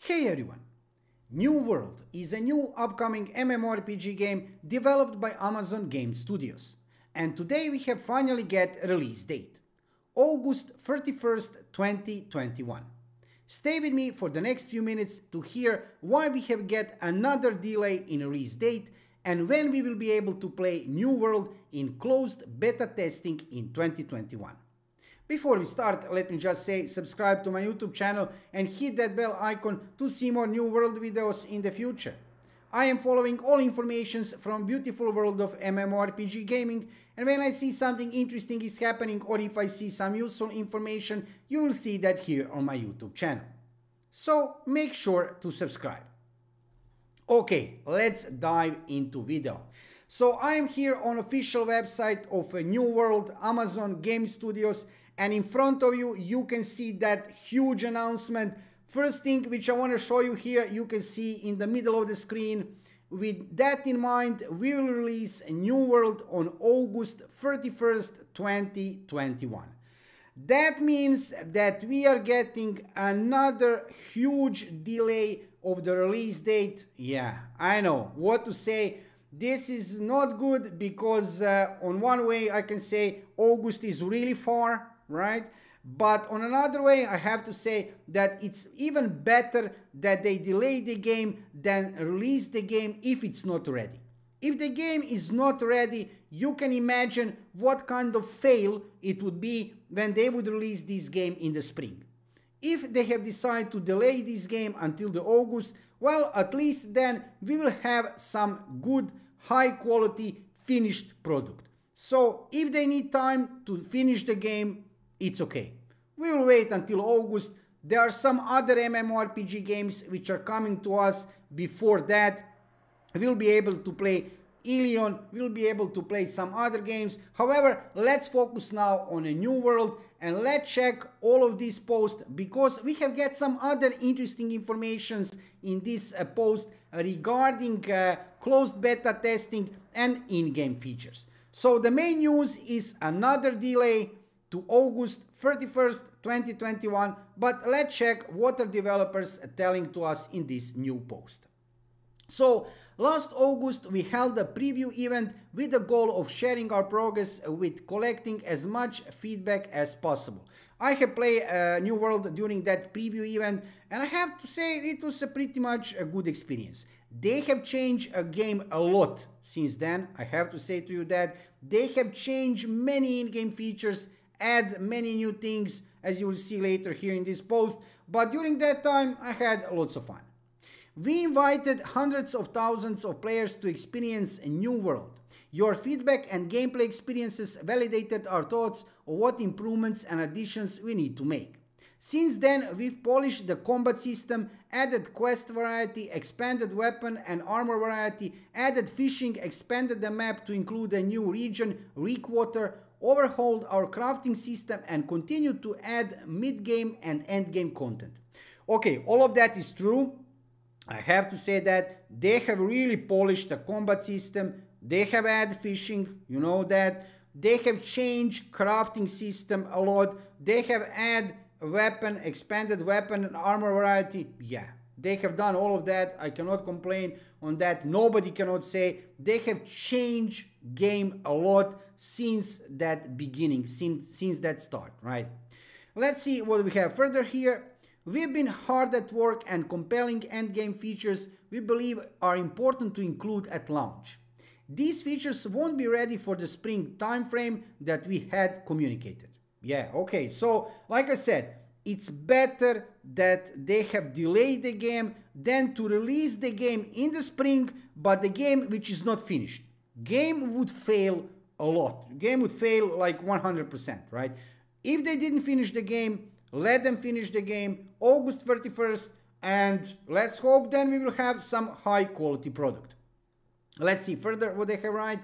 Hey everyone! New World is a new upcoming MMORPG game developed by Amazon Game Studios. And today we have finally get release date. August 31st, 2021. Stay with me for the next few minutes to hear why we have get another delay in release date and when we will be able to play New World in closed beta testing in 2021. Before we start, let me just say subscribe to my YouTube channel and hit that bell icon to see more new world videos in the future. I am following all informations from beautiful world of MMORPG gaming and when I see something interesting is happening or if I see some useful information, you'll see that here on my YouTube channel. So make sure to subscribe. Okay, let's dive into video. So I am here on official website of New World, Amazon Game Studios and in front of you you can see that huge announcement first thing which i want to show you here you can see in the middle of the screen with that in mind we will release new world on august 31st 2021 that means that we are getting another huge delay of the release date yeah i know what to say this is not good because uh, on one way i can say august is really far right? But on another way, I have to say that it's even better that they delay the game than release the game if it's not ready. If the game is not ready, you can imagine what kind of fail it would be when they would release this game in the spring. If they have decided to delay this game until the August, well, at least then we will have some good, high quality finished product. So if they need time to finish the game, it's okay. We'll wait until August. There are some other MMORPG games which are coming to us before that. We'll be able to play Ilion, we'll be able to play some other games. However, let's focus now on a new world and let's check all of these posts because we have got some other interesting informations in this uh, post regarding uh, closed beta testing and in-game features. So the main news is another delay to August 31st, 2021, but let's check what are developers telling to us in this new post. So last August we held a preview event with the goal of sharing our progress with collecting as much feedback as possible. I have played uh, New World during that preview event and I have to say it was pretty much a good experience. They have changed a game a lot since then, I have to say to you that. They have changed many in-game features add many new things as you will see later here in this post, but during that time I had lots of fun. We invited hundreds of thousands of players to experience a new world. Your feedback and gameplay experiences validated our thoughts of what improvements and additions we need to make. Since then, we've polished the combat system, added quest variety, expanded weapon and armor variety, added fishing, expanded the map to include a new region, Reekwater, overhauled our crafting system and continue to add mid-game and end-game content. Okay, all of that is true. I have to say that they have really polished the combat system. They have added fishing, you know that. They have changed crafting system a lot. They have added weapon, expanded weapon and armor variety. Yeah, they have done all of that. I cannot complain on that. Nobody cannot say they have changed game a lot since that beginning, since, since that start, right? Let's see what we have further here. We've been hard at work and compelling endgame features we believe are important to include at launch. These features won't be ready for the spring timeframe that we had communicated. Yeah, okay, so like I said, it's better that they have delayed the game than to release the game in the spring, but the game which is not finished game would fail a lot. Game would fail like 100%, right? If they didn't finish the game, let them finish the game August 31st and let's hope then we will have some high quality product. Let's see further what they have right.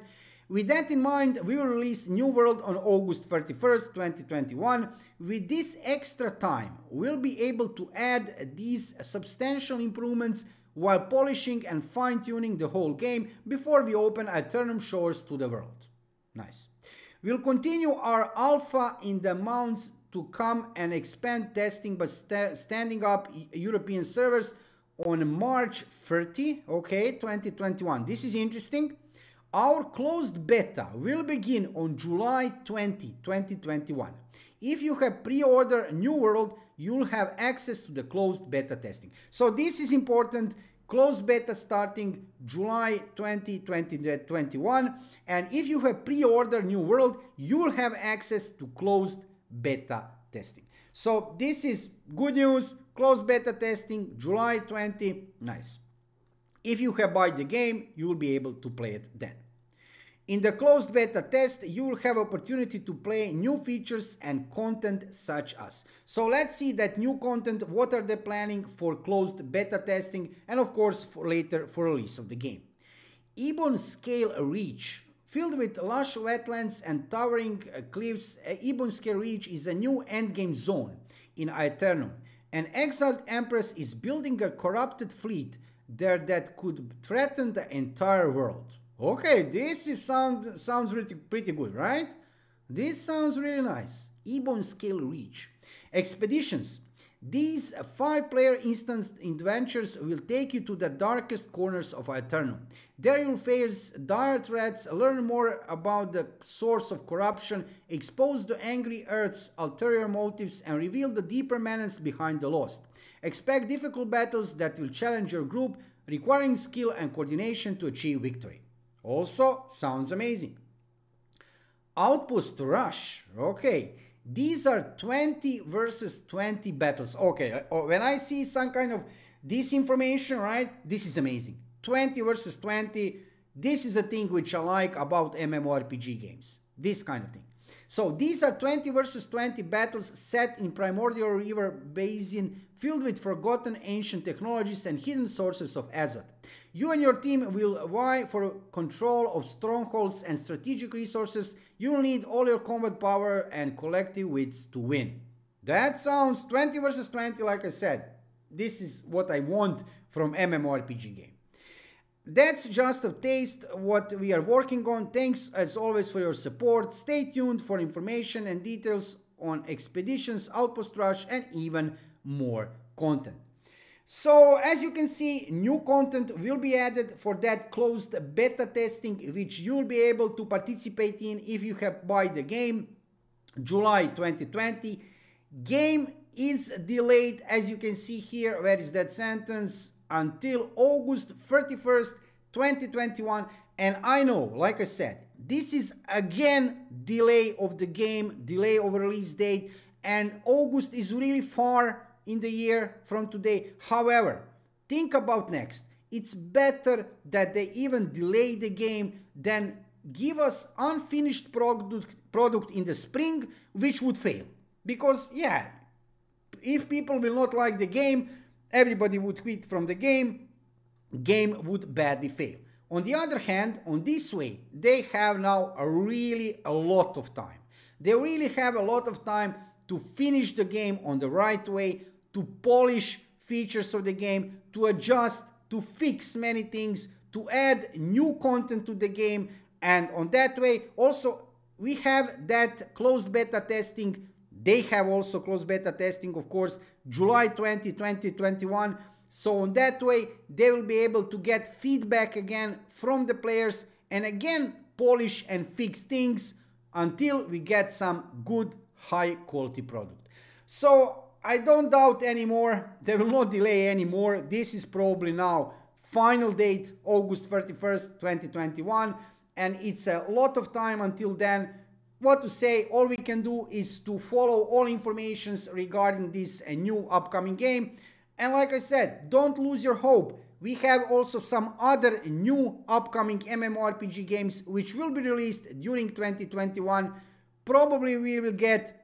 With that in mind, we will release New World on August 31st, 2021. With this extra time, we'll be able to add these substantial improvements while polishing and fine-tuning the whole game before we open Aeternum Shores to the world. Nice. We'll continue our alpha in the months to come and expand testing by st standing up European servers on March 30, okay, 2021. This is interesting. Our closed beta will begin on July 20, 2021. If you have pre-order New World, you'll have access to the closed beta testing. So this is important. Closed beta starting July 2021. And if you have pre-order New World, you'll have access to closed beta testing. So this is good news. Closed beta testing, July 20. Nice. If you have bought the game, you'll be able to play it then. In the closed beta test, you will have opportunity to play new features and content such as. So let's see that new content, what are they planning for closed beta testing and of course for later for release of the game. Ebon Scale Reach Filled with lush wetlands and towering uh, cliffs, uh, Ebon Scale Reach is a new endgame zone in Aeternum. An exiled empress is building a corrupted fleet there that could threaten the entire world. Okay, this is sound sounds really pretty good, right? This sounds really nice. Ebon Scale Reach. Expeditions. These five-player instance adventures will take you to the darkest corners of Eternum. There you'll face dire threats, learn more about the source of corruption, expose the angry Earth's ulterior motives and reveal the deeper menace behind the lost. Expect difficult battles that will challenge your group, requiring skill and coordination to achieve victory. Also sounds amazing. Outpost to rush. Okay, these are 20 versus 20 battles. Okay, uh, when I see some kind of disinformation, right, this is amazing. 20 versus 20, this is a thing which I like about MMORPG games. This kind of thing. So these are 20 versus 20 battles set in Primordial River Basin filled with forgotten ancient technologies and hidden sources of Azoth. You and your team will vie for control of strongholds and strategic resources. You'll need all your combat power and collective wits to win. That sounds 20 versus 20 like I said. This is what I want from MMORPG game. That's just a taste what we are working on. Thanks as always for your support. Stay tuned for information and details on expeditions, outpost rush and even more content. So as you can see, new content will be added for that closed beta testing, which you'll be able to participate in if you have bought the game July 2020. Game is delayed, as you can see here, where is that sentence, until August 31st, 2021. And I know, like I said, this is again delay of the game, delay of release date, and August is really far in the year from today. However, think about next. It's better that they even delay the game than give us unfinished product, product in the spring, which would fail. Because, yeah, if people will not like the game, everybody would quit from the game, game would badly fail. On the other hand, on this way, they have now a really a lot of time. They really have a lot of time to finish the game on the right way, to polish features of the game, to adjust, to fix many things, to add new content to the game. And on that way, also, we have that closed beta testing. They have also closed beta testing, of course, July 20, 2021. So on that way, they will be able to get feedback again from the players and again, polish and fix things until we get some good high quality product. So I don't doubt anymore. They will not delay anymore. This is probably now final date, August 31st, 2021. And it's a lot of time until then. What to say, all we can do is to follow all informations regarding this uh, new upcoming game. And like I said, don't lose your hope. We have also some other new upcoming MMORPG games which will be released during 2021. Probably we will get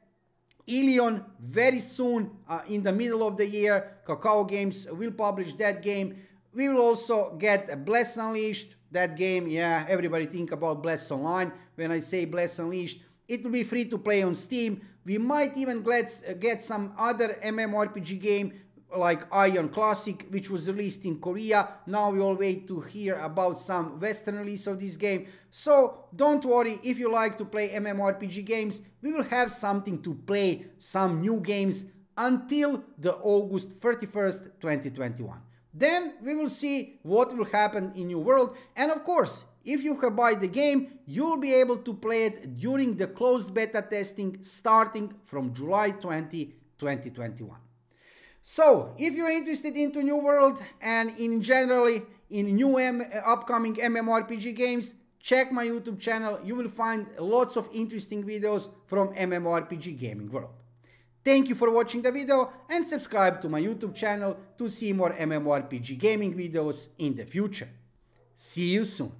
Ilion very soon uh, in the middle of the year. Kakao Games will publish that game. We will also get Bless Unleashed, that game. Yeah, everybody think about Bless Online. When I say Bless Unleashed, it will be free to play on Steam. We might even get, get some other MMORPG game like Ion Classic, which was released in Korea. Now we all wait to hear about some Western release of this game. So don't worry, if you like to play MMORPG games, we will have something to play, some new games until the August 31st, 2021. Then we will see what will happen in New World. And of course, if you have buy the game, you'll be able to play it during the closed beta testing starting from July 20, 2021. So if you're interested into New World and in generally in new M uh, upcoming MMORPG games, check my YouTube channel. You will find lots of interesting videos from MMORPG gaming world. Thank you for watching the video and subscribe to my YouTube channel to see more MMORPG gaming videos in the future. See you soon!